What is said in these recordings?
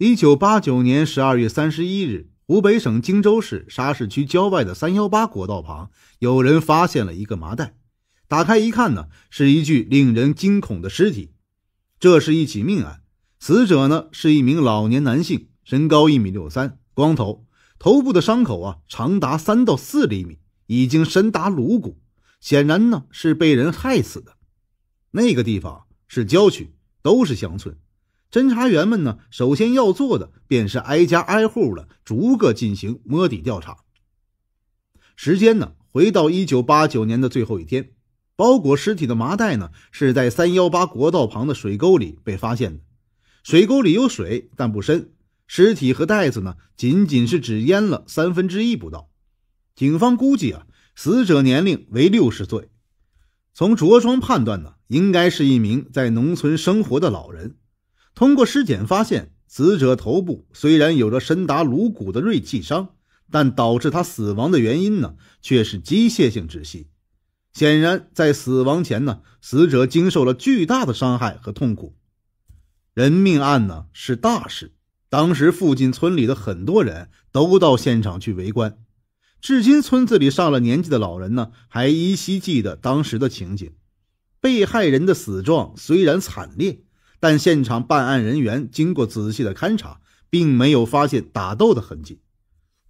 一九八九年十二月三十一日，湖北省荆州市沙市区郊外的三幺八国道旁，有人发现了一个麻袋。打开一看呢，是一具令人惊恐的尸体。这是一起命案，死者呢是一名老年男性，身高一米六三，光头，头部的伤口啊长达三到四厘米，已经深达颅骨，显然呢是被人害死的。那个地方是郊区，都是乡村。侦查员们呢，首先要做的便是挨家挨户的逐个进行摸底调查。时间呢，回到一九八九年的最后一天。包裹尸体的麻袋呢，是在三幺八国道旁的水沟里被发现的。水沟里有水，但不深。尸体和袋子呢，仅仅是只淹了三分之一不到。警方估计啊，死者年龄为六十岁。从着装判断呢，应该是一名在农村生活的老人。通过尸检发现，死者头部虽然有着深达颅骨的锐器伤，但导致他死亡的原因呢，却是机械性窒息。显然，在死亡前呢，死者经受了巨大的伤害和痛苦。人命案呢是大事，当时附近村里的很多人都到现场去围观。至今，村子里上了年纪的老人呢，还依稀记得当时的情景。被害人的死状虽然惨烈。但现场办案人员经过仔细的勘查，并没有发现打斗的痕迹。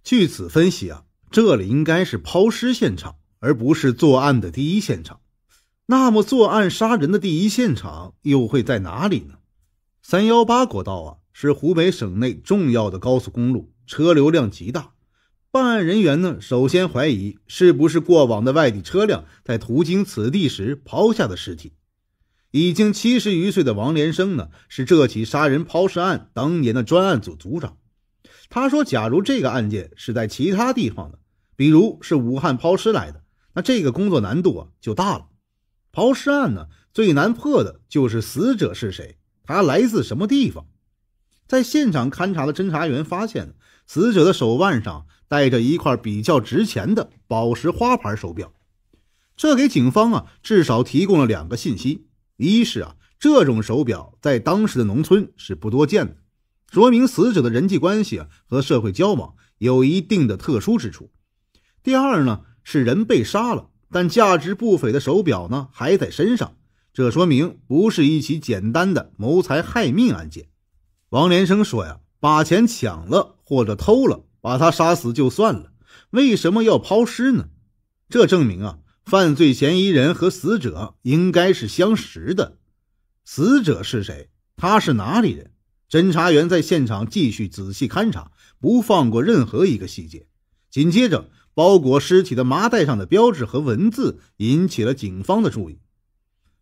据此分析啊，这里应该是抛尸现场，而不是作案的第一现场。那么，作案杀人的第一现场又会在哪里呢？三幺八国道啊，是湖北省内重要的高速公路，车流量极大。办案人员呢，首先怀疑是不是过往的外地车辆在途经此地时抛下的尸体。已经七十余岁的王连生呢，是这起杀人抛尸案当年的专案组组长。他说：“假如这个案件是在其他地方的，比如是武汉抛尸来的，那这个工作难度啊就大了。抛尸案呢最难破的就是死者是谁，他来自什么地方。在现场勘查的侦查员发现，死者的手腕上戴着一块比较值钱的宝石花牌手表，这给警方啊至少提供了两个信息。”一是啊，这种手表在当时的农村是不多见的，说明死者的人际关系啊和社会交往有一定的特殊之处。第二呢，是人被杀了，但价值不菲的手表呢还在身上，这说明不是一起简单的谋财害命案件。王连生说呀，把钱抢了或者偷了，把他杀死就算了，为什么要抛尸呢？这证明啊。犯罪嫌疑人和死者应该是相识的。死者是谁？他是哪里人？侦查员在现场继续仔细勘查，不放过任何一个细节。紧接着，包裹尸体的麻袋上的标志和文字引起了警方的注意。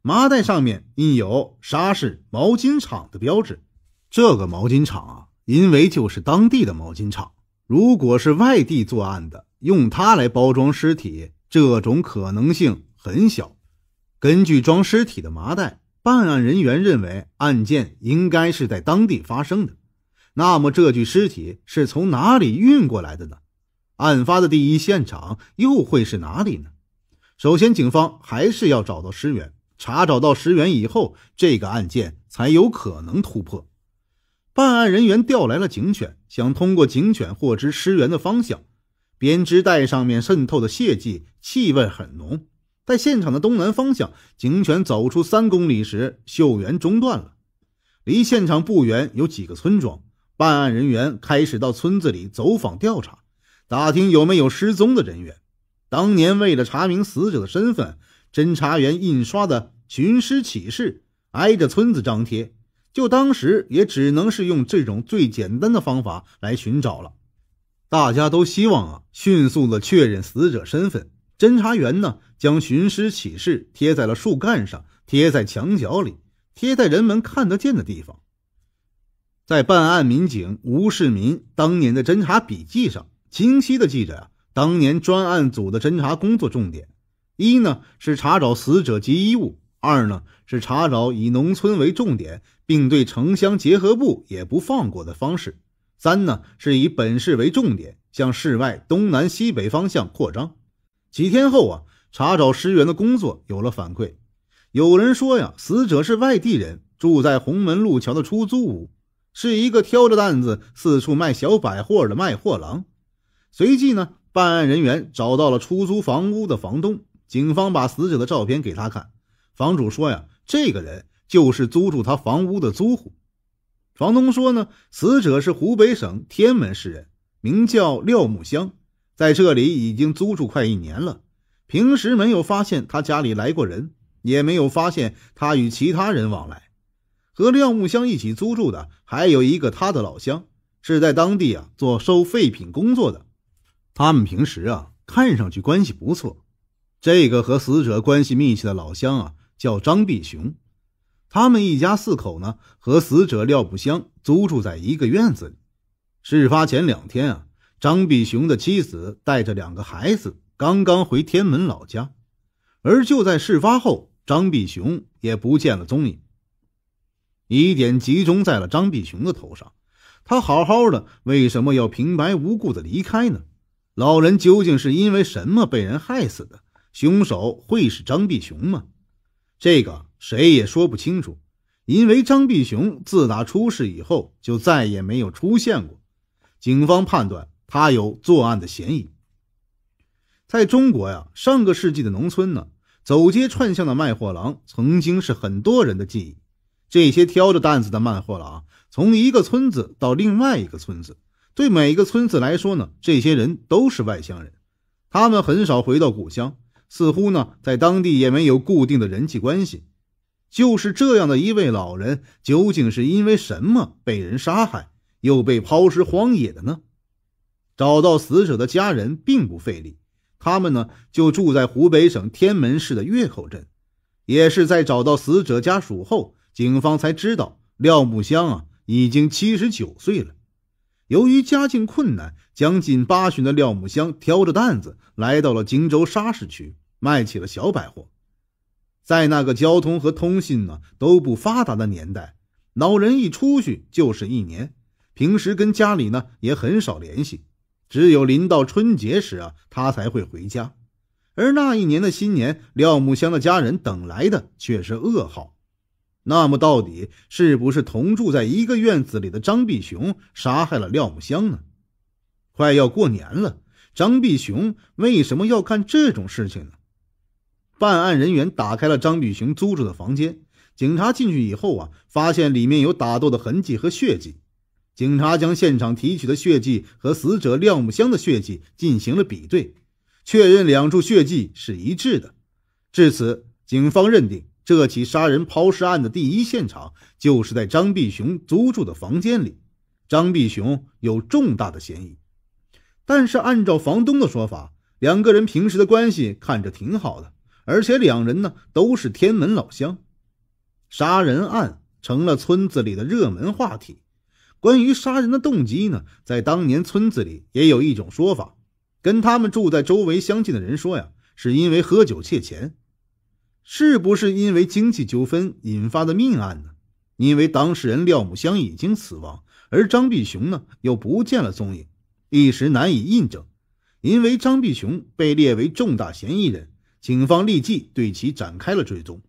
麻袋上面印有沙市毛巾厂的标志。这个毛巾厂啊，因为就是当地的毛巾厂。如果是外地作案的，用它来包装尸体。这种可能性很小。根据装尸体的麻袋，办案人员认为案件应该是在当地发生的。那么这具尸体是从哪里运过来的呢？案发的第一现场又会是哪里呢？首先，警方还是要找到尸源。查找到尸源以后，这个案件才有可能突破。办案人员调来了警犬，想通过警犬获知尸源的方向。编织袋上面渗透的血迹气味很浓，在现场的东南方向，警犬走出三公里时，嗅源中断了。离现场不远有几个村庄，办案人员开始到村子里走访调查，打听有没有失踪的人员。当年为了查明死者的身份，侦查员印刷的寻尸启事挨着村子张贴，就当时也只能是用这种最简单的方法来寻找了。大家都希望啊，迅速的确认死者身份。侦查员呢，将寻尸启事贴在了树干上，贴在墙角里，贴在人们看得见的地方。在办案民警吴世民当年的侦查笔记上，清晰的记着啊，当年专案组的侦查工作重点，一呢是查找死者及衣物，二呢是查找以农村为重点，并对城乡结合部也不放过的方式。三呢是以本市为重点，向市外东南西北方向扩张。几天后啊，查找尸源的工作有了反馈。有人说呀，死者是外地人，住在红门路桥的出租屋，是一个挑着担子四处卖小百货的卖货郎。随即呢，办案人员找到了出租房屋的房东，警方把死者的照片给他看，房主说呀，这个人就是租住他房屋的租户。房东说呢，死者是湖北省天门市人，名叫廖木香，在这里已经租住快一年了。平时没有发现他家里来过人，也没有发现他与其他人往来。和廖木香一起租住的还有一个他的老乡，是在当地啊做收废品工作的。他们平时啊看上去关系不错。这个和死者关系密切的老乡啊叫张碧雄。他们一家四口呢，和死者廖步香租住在一个院子里。事发前两天啊，张碧雄的妻子带着两个孩子刚刚回天门老家，而就在事发后，张碧雄也不见了踪影。疑点集中在了张碧雄的头上，他好好的为什么要平白无故的离开呢？老人究竟是因为什么被人害死的？凶手会是张碧雄吗？这个。谁也说不清楚，因为张碧雄自打出事以后就再也没有出现过，警方判断他有作案的嫌疑。在中国呀，上个世纪的农村呢，走街串巷的卖货郎曾经是很多人的记忆。这些挑着担子的卖货郎从一个村子到另外一个村子，对每个村子来说呢，这些人都是外乡人，他们很少回到故乡，似乎呢，在当地也没有固定的人际关系。就是这样的一位老人，究竟是因为什么被人杀害，又被抛尸荒野的呢？找到死者的家人并不费力，他们呢就住在湖北省天门市的月口镇。也是在找到死者家属后，警方才知道廖木香啊已经七十九岁了。由于家境困难，将近八旬的廖木香挑着担子来到了荆州沙市区，卖起了小百货。在那个交通和通信呢都不发达的年代，老人一出去就是一年，平时跟家里呢也很少联系，只有临到春节时啊，他才会回家。而那一年的新年，廖木香的家人等来的却是噩耗。那么，到底是不是同住在一个院子里的张碧雄杀害了廖木香呢？快要过年了，张碧雄为什么要干这种事情呢？办案人员打开了张碧雄租住的房间，警察进去以后啊，发现里面有打斗的痕迹和血迹。警察将现场提取的血迹和死者廖木香的血迹进行了比对，确认两处血迹是一致的。至此，警方认定这起杀人抛尸案的第一现场就是在张碧雄租住的房间里，张碧雄有重大的嫌疑。但是，按照房东的说法，两个人平时的关系看着挺好的。而且两人呢都是天门老乡，杀人案成了村子里的热门话题。关于杀人的动机呢，在当年村子里也有一种说法，跟他们住在周围相近的人说呀，是因为喝酒欠钱。是不是因为经济纠纷引发的命案呢？因为当事人廖母香已经死亡，而张碧雄呢又不见了踪影，一时难以印证。因为张碧雄被列为重大嫌疑人。警方立即对其展开了追踪。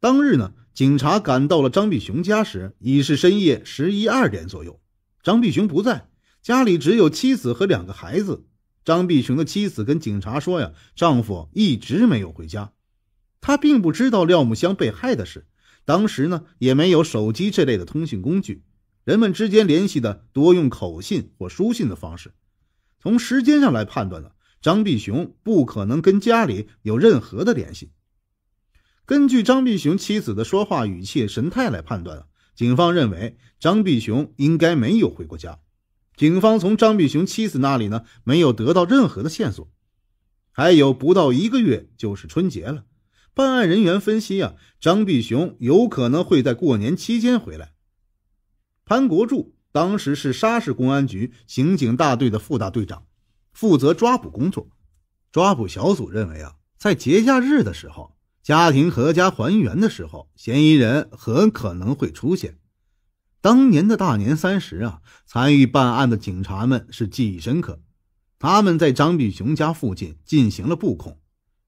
当日呢，警察赶到了张碧雄家时，已是深夜十一二点左右。张碧雄不在家里，只有妻子和两个孩子。张碧雄的妻子跟警察说：“呀，丈夫一直没有回家，他并不知道廖木香被害的事。当时呢，也没有手机这类的通讯工具，人们之间联系的多用口信或书信的方式。从时间上来判断呢。”张必雄不可能跟家里有任何的联系。根据张必雄妻子的说话语气、神态来判断，警方认为张必雄应该没有回过家。警方从张必雄妻子那里呢，没有得到任何的线索。还有不到一个月就是春节了，办案人员分析啊，张必雄有可能会在过年期间回来。潘国柱当时是沙市公安局刑警大队的副大队长。负责抓捕工作，抓捕小组认为啊，在节假日的时候，家庭合家团圆的时候，嫌疑人很可能会出现？当年的大年三十啊，参与办案的警察们是记忆深刻。他们在张碧雄家附近进行了布控，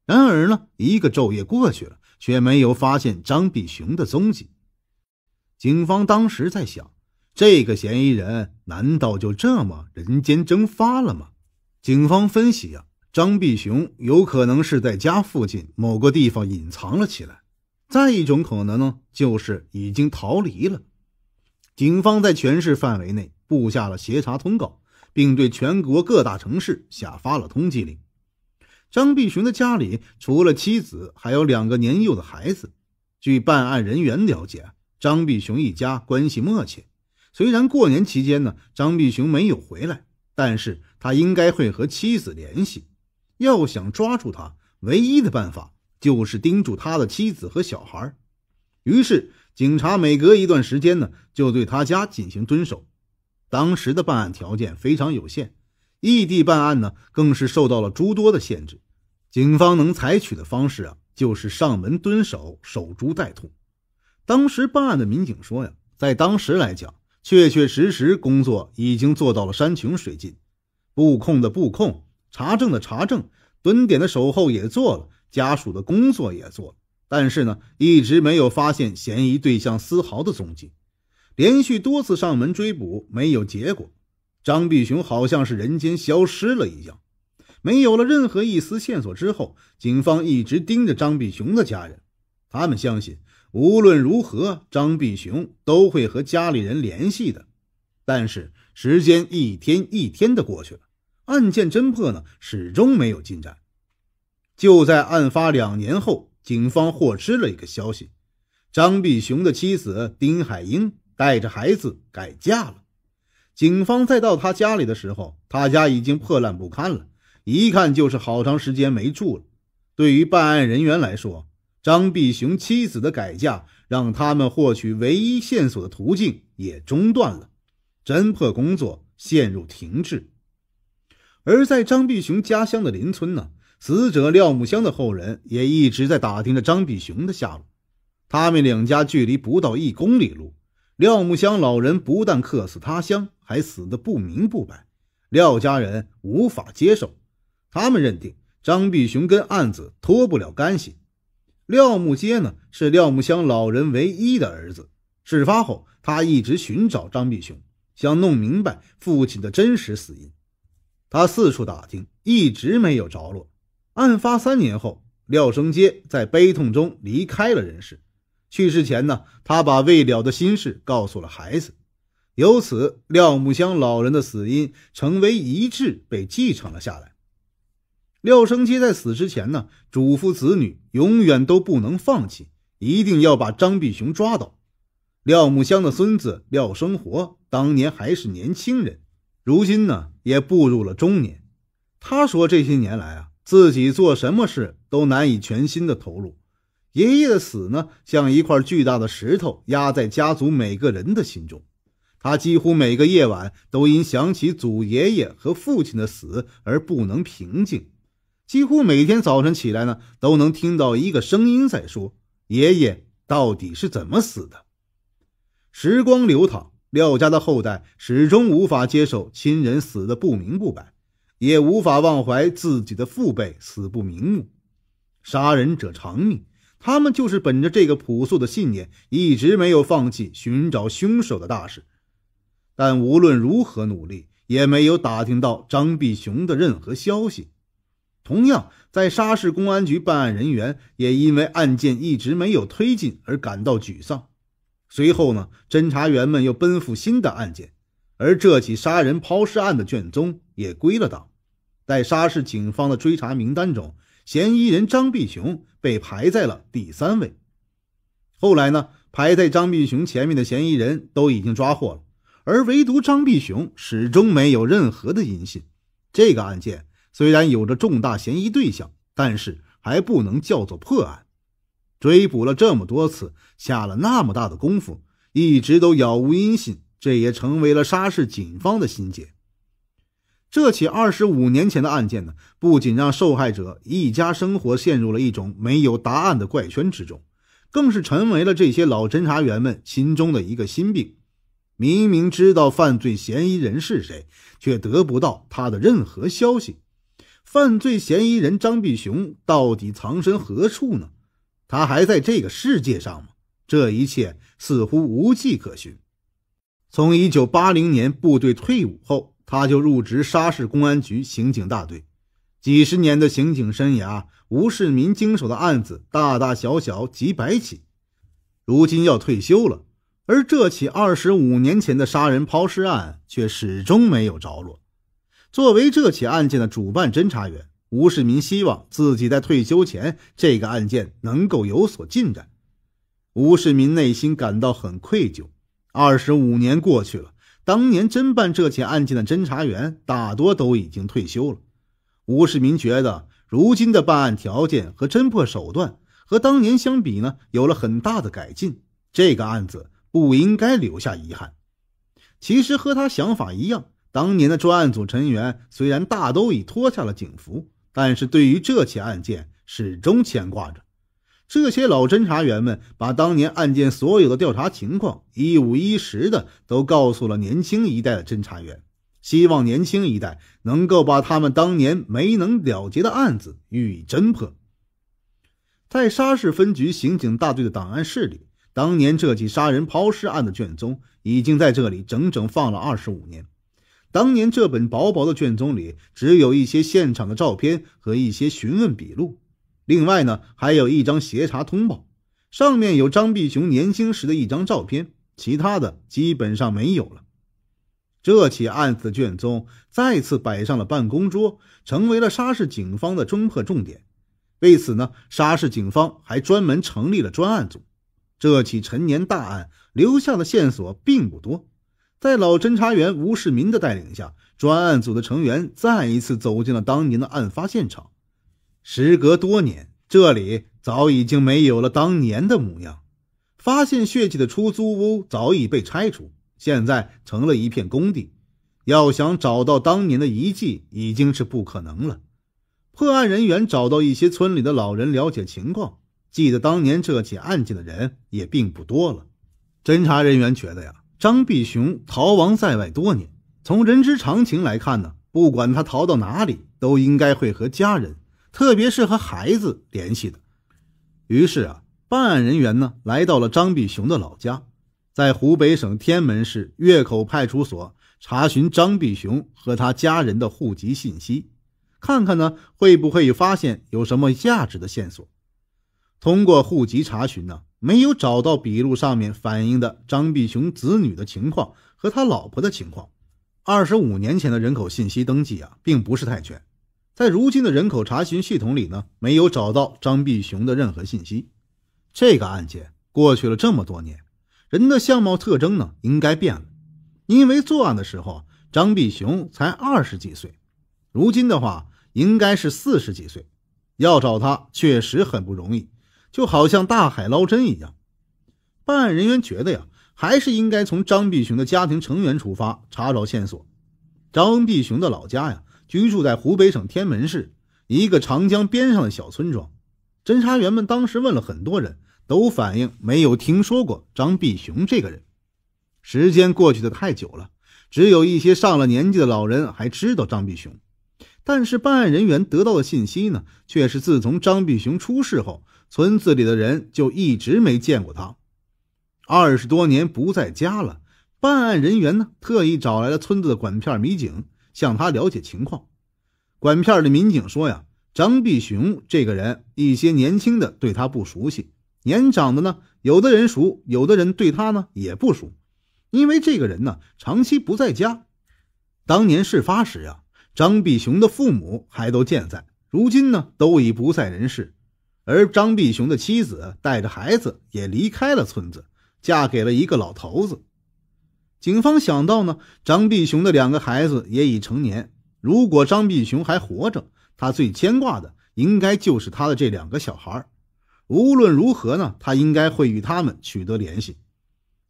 然而呢，一个昼夜过去了，却没有发现张碧雄的踪迹。警方当时在想，这个嫌疑人难道就这么人间蒸发了吗？警方分析啊，张碧雄有可能是在家附近某个地方隐藏了起来；再一种可能呢，就是已经逃离了。警方在全市范围内布下了协查通告，并对全国各大城市下发了通缉令。张碧雄的家里除了妻子，还有两个年幼的孩子。据办案人员了解，张碧雄一家关系默契。虽然过年期间呢，张碧雄没有回来，但是。他应该会和妻子联系，要想抓住他，唯一的办法就是盯住他的妻子和小孩。于是，警察每隔一段时间呢，就对他家进行蹲守。当时的办案条件非常有限，异地办案呢，更是受到了诸多的限制。警方能采取的方式啊，就是上门蹲守，守株待兔。当时办案的民警说呀，在当时来讲，确确实实工作已经做到了山穷水尽。布控的布控，查证的查证，蹲点的守候也做了，家属的工作也做，但是呢，一直没有发现嫌疑对象丝毫的踪迹。连续多次上门追捕没有结果，张必雄好像是人间消失了一样，没有了任何一丝线索。之后，警方一直盯着张必雄的家人，他们相信无论如何张必雄都会和家里人联系的。但是时间一天一天的过去了。案件侦破呢，始终没有进展。就在案发两年后，警方获知了一个消息：张碧雄的妻子丁海英带着孩子改嫁了。警方再到他家里的时候，他家已经破烂不堪了，一看就是好长时间没住了。对于办案人员来说，张碧雄妻子的改嫁让他们获取唯一线索的途径也中断了，侦破工作陷入停滞。而在张必雄家乡的邻村呢，死者廖木香的后人也一直在打听着张必雄的下落。他们两家距离不到一公里路。廖木香老人不但客死他乡，还死得不明不白，廖家人无法接受。他们认定张必雄跟案子脱不了干系。廖木街呢，是廖木香老人唯一的儿子。事发后，他一直寻找张必雄，想弄明白父亲的真实死因。他四处打听，一直没有着落。案发三年后，廖生杰在悲痛中离开了人世。去世前呢，他把未了的心事告诉了孩子。由此，廖木香老人的死因成为遗志被继承了下来。廖生阶在死之前呢，嘱咐子女永远都不能放弃，一定要把张碧雄抓到。廖木香的孙子廖生活当年还是年轻人。如今呢，也步入了中年。他说，这些年来啊，自己做什么事都难以全心的投入。爷爷的死呢，像一块巨大的石头压在家族每个人的心中。他几乎每个夜晚都因想起祖爷爷和父亲的死而不能平静，几乎每天早晨起来呢，都能听到一个声音在说：“爷爷到底是怎么死的？”时光流淌。廖家的后代始终无法接受亲人死的不明不白，也无法忘怀自己的父辈死不瞑目。杀人者偿命，他们就是本着这个朴素的信念，一直没有放弃寻找凶手的大事。但无论如何努力，也没有打听到张必雄的任何消息。同样，在沙市公安局办案人员也因为案件一直没有推进而感到沮丧。随后呢，侦查员们又奔赴新的案件，而这起杀人抛尸案的卷宗也归了档。在沙市警方的追查名单中，嫌疑人张碧雄被排在了第三位。后来呢，排在张碧雄前面的嫌疑人都已经抓获了，而唯独张碧雄始终没有任何的音信。这个案件虽然有着重大嫌疑对象，但是还不能叫做破案。追捕了这么多次，下了那么大的功夫，一直都杳无音信，这也成为了沙市警方的心结。这起二十五年前的案件呢，不仅让受害者一家生活陷入了一种没有答案的怪圈之中，更是成为了这些老侦查员们心中的一个心病。明明知道犯罪嫌疑人是谁，却得不到他的任何消息。犯罪嫌疑人张碧雄到底藏身何处呢？他还在这个世界上吗？这一切似乎无迹可寻。从1980年部队退伍后，他就入职沙市公安局刑警大队，几十年的刑警生涯，吴世民经手的案子大大小小几百起。如今要退休了，而这起二十五年前的杀人抛尸案却始终没有着落。作为这起案件的主办侦查员。吴世民希望自己在退休前，这个案件能够有所进展。吴世民内心感到很愧疚。二十五年过去了，当年侦办这起案件的侦查员大多都已经退休了。吴世民觉得，如今的办案条件和侦破手段和当年相比呢，有了很大的改进。这个案子不应该留下遗憾。其实和他想法一样，当年的专案组成员虽然大都已脱下了警服。但是对于这起案件始终牵挂着，这些老侦查员们把当年案件所有的调查情况一五一十的都告诉了年轻一代的侦查员，希望年轻一代能够把他们当年没能了结的案子予以侦破。在沙市分局刑警大队的档案室里，当年这起杀人抛尸案的卷宗已经在这里整整放了二十五年。当年这本薄薄的卷宗里，只有一些现场的照片和一些询问笔录，另外呢，还有一张协查通报，上面有张碧雄年轻时的一张照片，其他的基本上没有了。这起案子的卷宗再次摆上了办公桌，成为了沙市警方的侦破重点。为此呢，沙市警方还专门成立了专案组。这起陈年大案留下的线索并不多。在老侦查员吴世民的带领下，专案组的成员再一次走进了当年的案发现场。时隔多年，这里早已经没有了当年的模样。发现血迹的出租屋早已被拆除，现在成了一片工地。要想找到当年的遗迹，已经是不可能了。破案人员找到一些村里的老人了解情况，记得当年这起案件的人也并不多了。侦查人员觉得呀。张必雄逃亡在外多年，从人之常情来看呢，不管他逃到哪里，都应该会和家人，特别是和孩子联系的。于是啊，办案人员呢来到了张必雄的老家，在湖北省天门市月口派出所查询张必雄和他家人的户籍信息，看看呢会不会发现有什么价值的线索。通过户籍查询呢。没有找到笔录上面反映的张碧雄子女的情况和他老婆的情况。二十五年前的人口信息登记啊，并不是太全。在如今的人口查询系统里呢，没有找到张碧雄的任何信息。这个案件过去了这么多年，人的相貌特征呢，应该变了。因为作案的时候张碧雄才二十几岁，如今的话应该是四十几岁，要找他确实很不容易。就好像大海捞针一样，办案人员觉得呀，还是应该从张碧雄的家庭成员出发查找线索。张碧雄的老家呀，居住在湖北省天门市一个长江边上的小村庄。侦查员们当时问了很多人，都反映没有听说过张碧雄这个人。时间过去的太久了，只有一些上了年纪的老人还知道张碧雄。但是办案人员得到的信息呢，却是自从张碧雄出事后。村子里的人就一直没见过他，二十多年不在家了。办案人员呢，特意找来了村子的管片民警，向他了解情况。管片的民警说：“呀，张必雄这个人，一些年轻的对他不熟悉，年长的呢，有的人熟，有的人对他呢也不熟，因为这个人呢长期不在家。当年事发时啊，张必雄的父母还都健在，如今呢都已不在人世。”而张碧雄的妻子带着孩子也离开了村子，嫁给了一个老头子。警方想到呢，张碧雄的两个孩子也已成年，如果张碧雄还活着，他最牵挂的应该就是他的这两个小孩无论如何呢，他应该会与他们取得联系。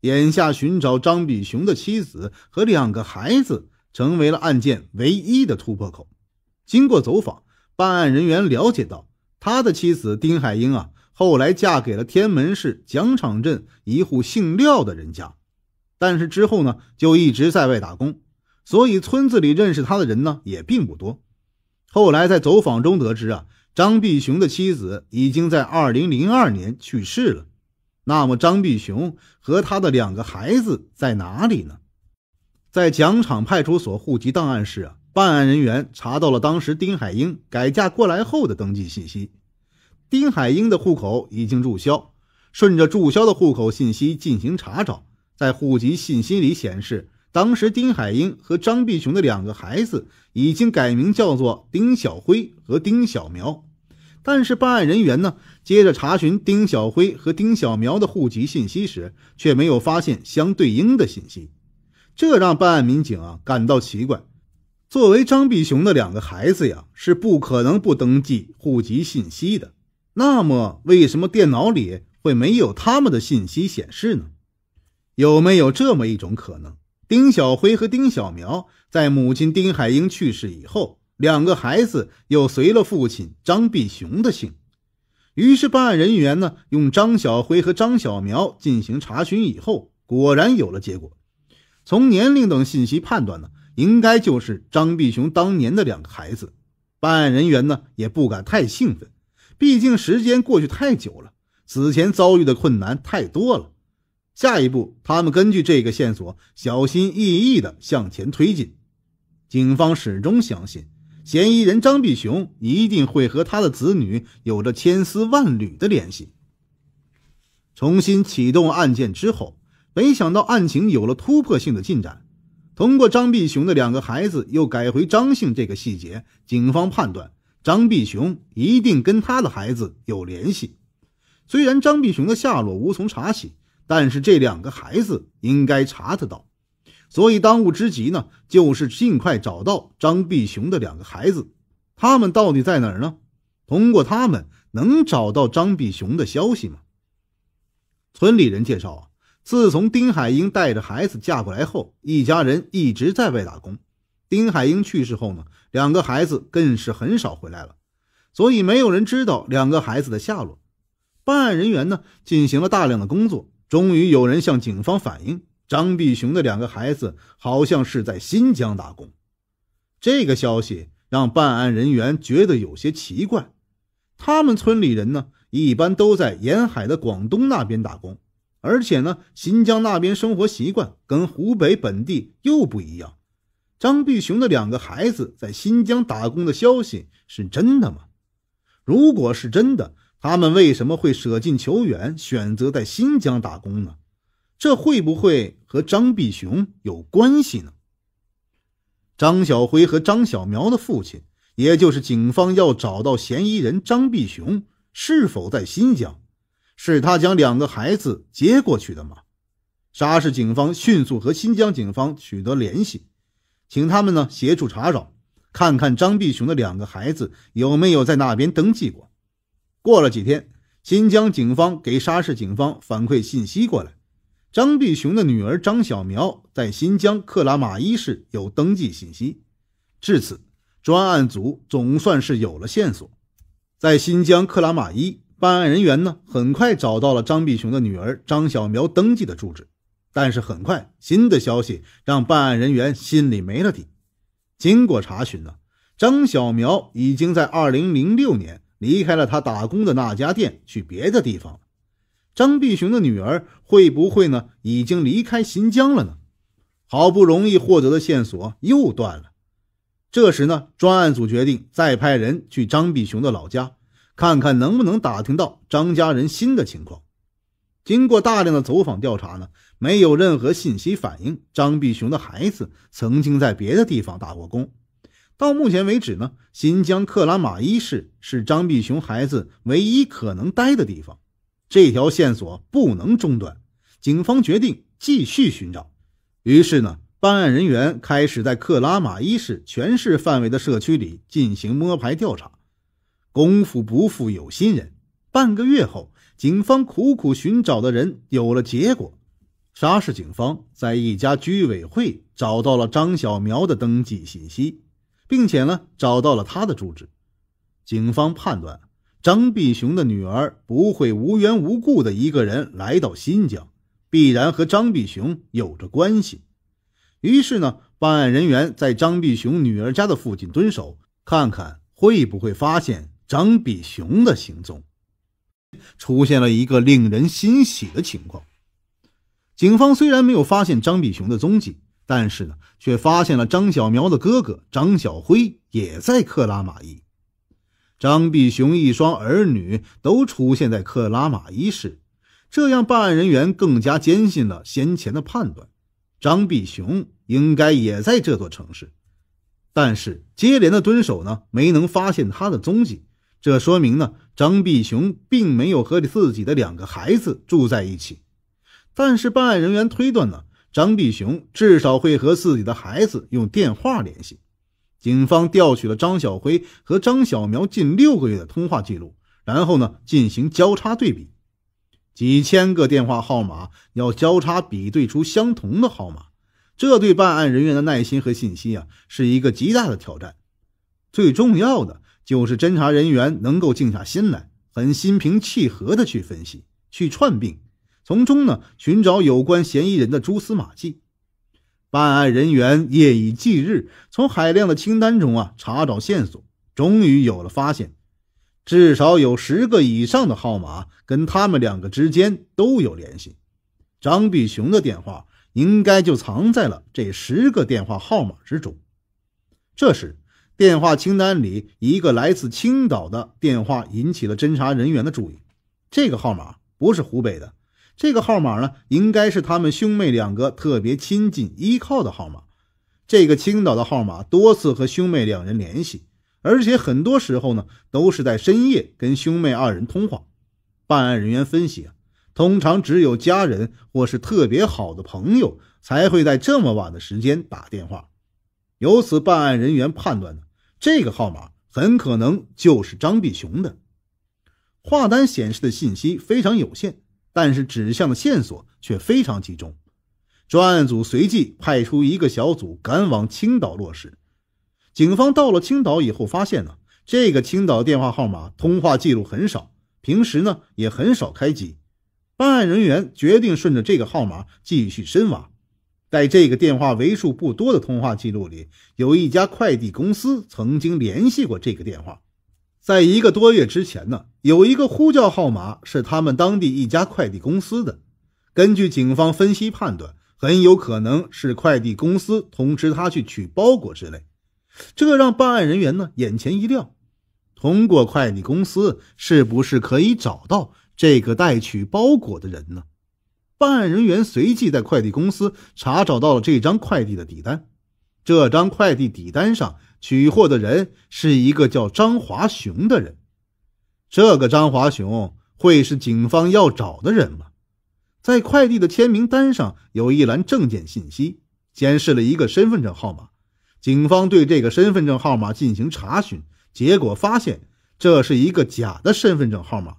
眼下，寻找张碧雄的妻子和两个孩子成为了案件唯一的突破口。经过走访，办案人员了解到。他的妻子丁海英啊，后来嫁给了天门市蒋场镇一户姓廖的人家，但是之后呢，就一直在外打工，所以村子里认识他的人呢，也并不多。后来在走访中得知啊，张碧雄的妻子已经在2002年去世了。那么张碧雄和他的两个孩子在哪里呢？在蒋场派出所户籍档案室啊。办案人员查到了当时丁海英改嫁过来后的登记信息，丁海英的户口已经注销。顺着注销的户口信息进行查找，在户籍信息里显示，当时丁海英和张碧琼的两个孩子已经改名叫做丁小辉和丁小苗。但是办案人员呢，接着查询丁小辉和丁小苗的户籍信息时，却没有发现相对应的信息，这让办案民警啊感到奇怪。作为张碧雄的两个孩子呀，是不可能不登记户籍信息的。那么，为什么电脑里会没有他们的信息显示呢？有没有这么一种可能：丁小辉和丁小苗在母亲丁海英去世以后，两个孩子又随了父亲张碧雄的姓？于是，办案人员呢用张小辉和张小苗进行查询以后，果然有了结果。从年龄等信息判断呢？应该就是张碧雄当年的两个孩子。办案人员呢也不敢太兴奋，毕竟时间过去太久了，此前遭遇的困难太多了。下一步，他们根据这个线索，小心翼翼的向前推进。警方始终相信，嫌疑人张碧雄一定会和他的子女有着千丝万缕的联系。重新启动案件之后，没想到案情有了突破性的进展。通过张必雄的两个孩子又改回张姓这个细节，警方判断张必雄一定跟他的孩子有联系。虽然张必雄的下落无从查起，但是这两个孩子应该查得到。所以当务之急呢，就是尽快找到张必雄的两个孩子。他们到底在哪儿呢？通过他们能找到张必雄的消息吗？村里人介绍啊。自从丁海英带着孩子嫁过来后，一家人一直在外打工。丁海英去世后呢，两个孩子更是很少回来了，所以没有人知道两个孩子的下落。办案人员呢进行了大量的工作，终于有人向警方反映，张碧雄的两个孩子好像是在新疆打工。这个消息让办案人员觉得有些奇怪。他们村里人呢，一般都在沿海的广东那边打工。而且呢，新疆那边生活习惯跟湖北本地又不一样。张碧雄的两个孩子在新疆打工的消息是真的吗？如果是真的，他们为什么会舍近求远，选择在新疆打工呢？这会不会和张碧雄有关系呢？张小辉和张小苗的父亲，也就是警方要找到嫌疑人张碧雄，是否在新疆？是他将两个孩子接过去的吗？沙市警方迅速和新疆警方取得联系，请他们呢协助查找，看看张碧雄的两个孩子有没有在那边登记过。过了几天，新疆警方给沙市警方反馈信息过来，张碧雄的女儿张小苗在新疆克拉玛依市有登记信息。至此，专案组总算是有了线索，在新疆克拉玛依。办案人员呢，很快找到了张碧雄的女儿张小苗登记的住址，但是很快新的消息让办案人员心里没了底。经过查询呢，张小苗已经在2006年离开了他打工的那家店，去别的地方了。张碧雄的女儿会不会呢，已经离开新疆了呢？好不容易获得的线索又断了。这时呢，专案组决定再派人去张碧雄的老家。看看能不能打听到张家人新的情况。经过大量的走访调查呢，没有任何信息反映张碧雄的孩子曾经在别的地方打过工。到目前为止呢，新疆克拉玛依市是张碧雄孩子唯一可能待的地方。这条线索不能中断，警方决定继续寻找。于是呢，办案人员开始在克拉玛依市全市范围的社区里进行摸排调查。功夫不负有心人，半个月后，警方苦苦寻找的人有了结果。沙市警方在一家居委会找到了张小苗的登记信息，并且呢找到了他的住址。警方判断张必雄的女儿不会无缘无故的一个人来到新疆，必然和张必雄有着关系。于是呢，办案人员在张必雄女儿家的附近蹲守，看看会不会发现。张比雄的行踪出现了一个令人欣喜的情况。警方虽然没有发现张比雄的踪迹，但是呢，却发现了张小苗的哥哥张小辉也在克拉玛依。张必雄一双儿女都出现在克拉玛依市，这让办案人员更加坚信了先前的判断：张必雄应该也在这座城市。但是接连的蹲守呢，没能发现他的踪迹。这说明呢，张碧雄并没有和自己的两个孩子住在一起。但是办案人员推断呢，张碧雄至少会和自己的孩子用电话联系。警方调取了张小辉和张小苗近六个月的通话记录，然后呢进行交叉对比。几千个电话号码要交叉比对出相同的号码，这对办案人员的耐心和信息啊是一个极大的挑战。最重要的。就是侦查人员能够静下心来，很心平气和的去分析、去串并，从中呢寻找有关嫌疑人的蛛丝马迹。办案人员夜以继日，从海量的清单中啊查找线索，终于有了发现，至少有十个以上的号码跟他们两个之间都有联系。张碧雄的电话应该就藏在了这十个电话号码之中。这时。电话清单里一个来自青岛的电话引起了侦查人员的注意，这个号码不是湖北的，这个号码呢应该是他们兄妹两个特别亲近依靠的号码。这个青岛的号码多次和兄妹两人联系，而且很多时候呢都是在深夜跟兄妹二人通话。办案人员分析啊，通常只有家人或是特别好的朋友才会在这么晚的时间打电话，由此办案人员判断呢。这个号码很可能就是张碧雄的。话单显示的信息非常有限，但是指向的线索却非常集中。专案组随即派出一个小组赶往青岛落实。警方到了青岛以后，发现呢，这个青岛电话号码通话记录很少，平时呢也很少开机。办案人员决定顺着这个号码继续深挖。在这个电话为数不多的通话记录里，有一家快递公司曾经联系过这个电话，在一个多月之前呢，有一个呼叫号码是他们当地一家快递公司的。根据警方分析判断，很有可能是快递公司通知他去取包裹之类，这让办案人员呢眼前一亮。通过快递公司，是不是可以找到这个代取包裹的人呢？办案人员随即在快递公司查找到了这张快递的底单。这张快递底单上取货的人是一个叫张华雄的人。这个张华雄会是警方要找的人吗？在快递的签名单上有一栏证件信息，显示了一个身份证号码。警方对这个身份证号码进行查询，结果发现这是一个假的身份证号码。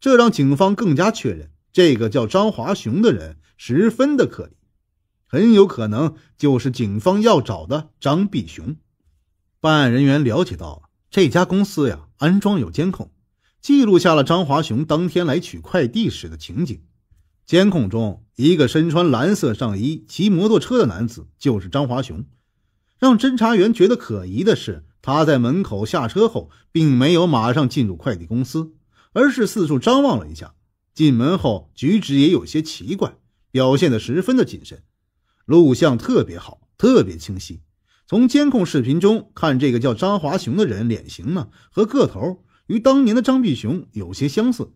这让警方更加确认。这个叫张华雄的人十分的可疑，很有可能就是警方要找的张碧雄。办案人员了解到，这家公司呀安装有监控，记录下了张华雄当天来取快递时的情景。监控中，一个身穿蓝色上衣、骑摩托车的男子就是张华雄。让侦查员觉得可疑的是，他在门口下车后，并没有马上进入快递公司，而是四处张望了一下。进门后举止也有些奇怪，表现得十分的谨慎。录像特别好，特别清晰。从监控视频中看，这个叫张华雄的人脸型呢和个头与当年的张碧雄有些相似，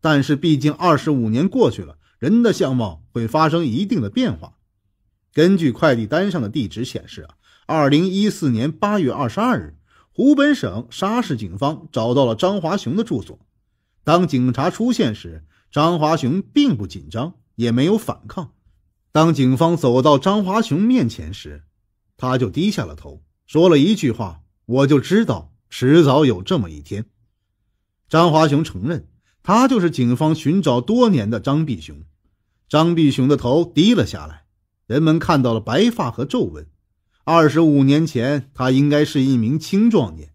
但是毕竟二十五年过去了，人的相貌会发生一定的变化。根据快递单上的地址显示啊，二零一四年八月二十二日，湖北省沙市警方找到了张华雄的住所。当警察出现时，张华雄并不紧张，也没有反抗。当警方走到张华雄面前时，他就低下了头，说了一句话：“我就知道迟早有这么一天。”张华雄承认，他就是警方寻找多年的张必雄。张必雄的头低了下来，人们看到了白发和皱纹。二十五年前，他应该是一名青壮年。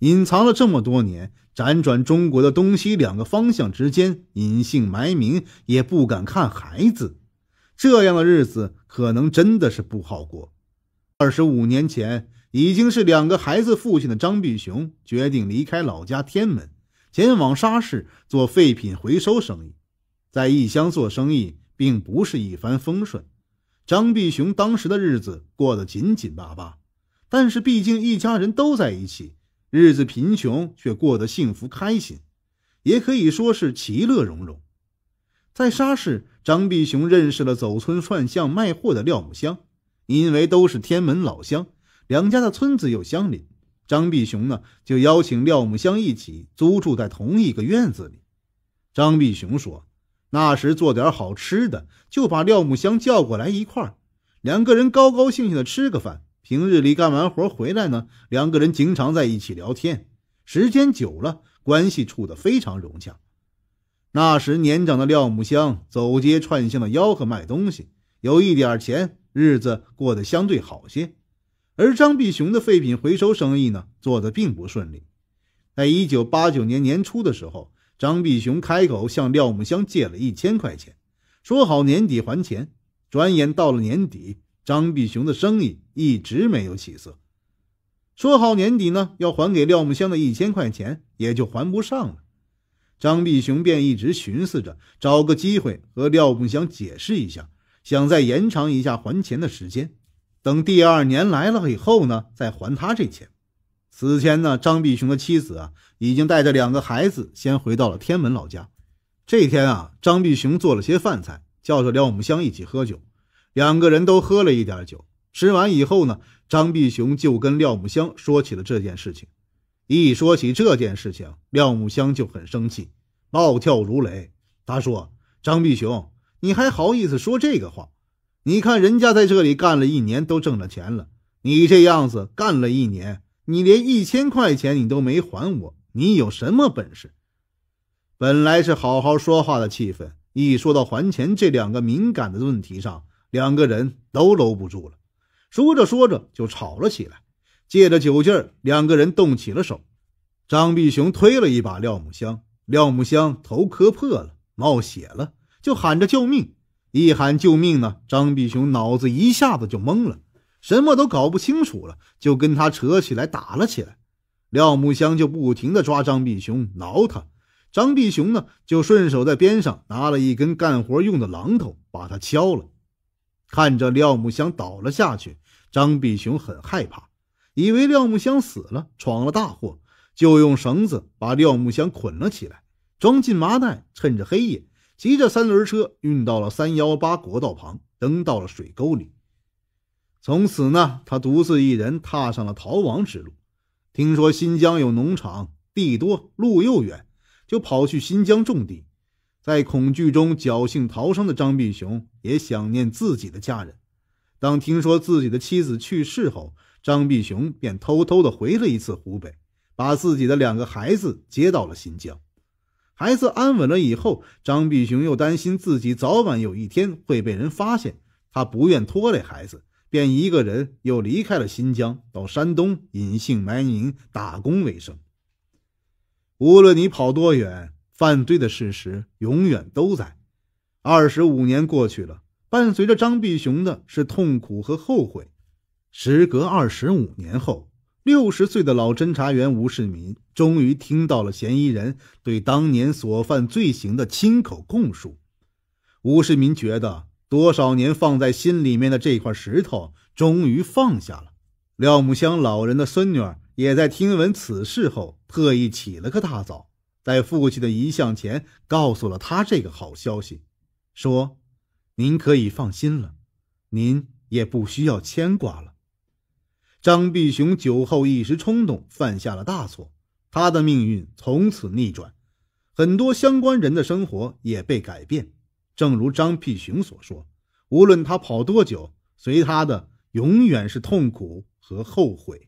隐藏了这么多年，辗转中国的东西两个方向之间，隐姓埋名，也不敢看孩子，这样的日子可能真的是不好过。二十五年前，已经是两个孩子父亲的张碧雄决定离开老家天门，前往沙市做废品回收生意。在异乡做生意并不是一帆风顺，张碧雄当时的日子过得紧紧巴巴，但是毕竟一家人都在一起。日子贫穷却过得幸福开心，也可以说是其乐融融。在沙市，张碧雄认识了走村串巷卖货的廖木香，因为都是天门老乡，两家的村子又相邻，张碧雄呢就邀请廖木香一起租住在同一个院子里。张碧雄说，那时做点好吃的，就把廖木香叫过来一块儿，两个人高高兴兴的吃个饭。平日里干完活回来呢，两个人经常在一起聊天，时间久了，关系处得非常融洽。那时年长的廖木香走街串巷的吆喝卖东西，有一点钱，日子过得相对好些。而张碧雄的废品回收生意呢，做得并不顺利。在一九八九年年初的时候，张碧雄开口向廖木香借了一千块钱，说好年底还钱。转眼到了年底，张碧雄的生意。一直没有起色，说好年底呢要还给廖木香的一千块钱，也就还不上了。张碧雄便一直寻思着找个机会和廖木香解释一下，想再延长一下还钱的时间，等第二年来了以后呢再还他这钱。此前呢，张碧雄的妻子啊已经带着两个孩子先回到了天门老家。这天啊，张碧雄做了些饭菜，叫着廖木香一起喝酒，两个人都喝了一点酒。吃完以后呢，张碧雄就跟廖木香说起了这件事情。一说起这件事情，廖木香就很生气，暴跳如雷。他说：“张碧雄，你还好意思说这个话？你看人家在这里干了一年，都挣了钱了。你这样子干了一年，你连一千块钱你都没还我，你有什么本事？”本来是好好说话的气氛，一说到还钱这两个敏感的问题上，两个人都搂不住了。说着说着就吵了起来，借着酒劲儿，两个人动起了手。张必雄推了一把廖木香，廖木香头磕破了，冒血了，就喊着救命。一喊救命呢，张必雄脑子一下子就懵了，什么都搞不清楚了，就跟他扯起来打了起来。廖木香就不停地抓张必雄，挠他。张必雄呢，就顺手在边上拿了一根干活用的榔头，把他敲了。看着廖木香倒了下去，张必雄很害怕，以为廖木香死了，闯了大祸，就用绳子把廖木香捆了起来，装进麻袋，趁着黑夜，骑着三轮车运到了三幺八国道旁，扔到了水沟里。从此呢，他独自一人踏上了逃亡之路。听说新疆有农场，地多路又远，就跑去新疆种地。在恐惧中侥幸逃生的张碧雄也想念自己的家人。当听说自己的妻子去世后，张碧雄便偷偷地回了一次湖北，把自己的两个孩子接到了新疆。孩子安稳了以后，张碧雄又担心自己早晚有一天会被人发现，他不愿拖累孩子，便一个人又离开了新疆，到山东隐姓埋名打工为生。无论你跑多远。犯罪的事实永远都在。二十五年过去了，伴随着张碧雄的是痛苦和后悔。时隔二十五年后，六十岁的老侦查员吴世民终于听到了嫌疑人对当年所犯罪行的亲口供述。吴世民觉得，多少年放在心里面的这块石头终于放下了。廖木香老人的孙女儿也在听闻此事后，特意起了个大早。在父亲的遗像前，告诉了他这个好消息，说：“您可以放心了，您也不需要牵挂了。”张碧雄酒后一时冲动犯下了大错，他的命运从此逆转，很多相关人的生活也被改变。正如张碧雄所说：“无论他跑多久，随他的永远是痛苦和后悔。”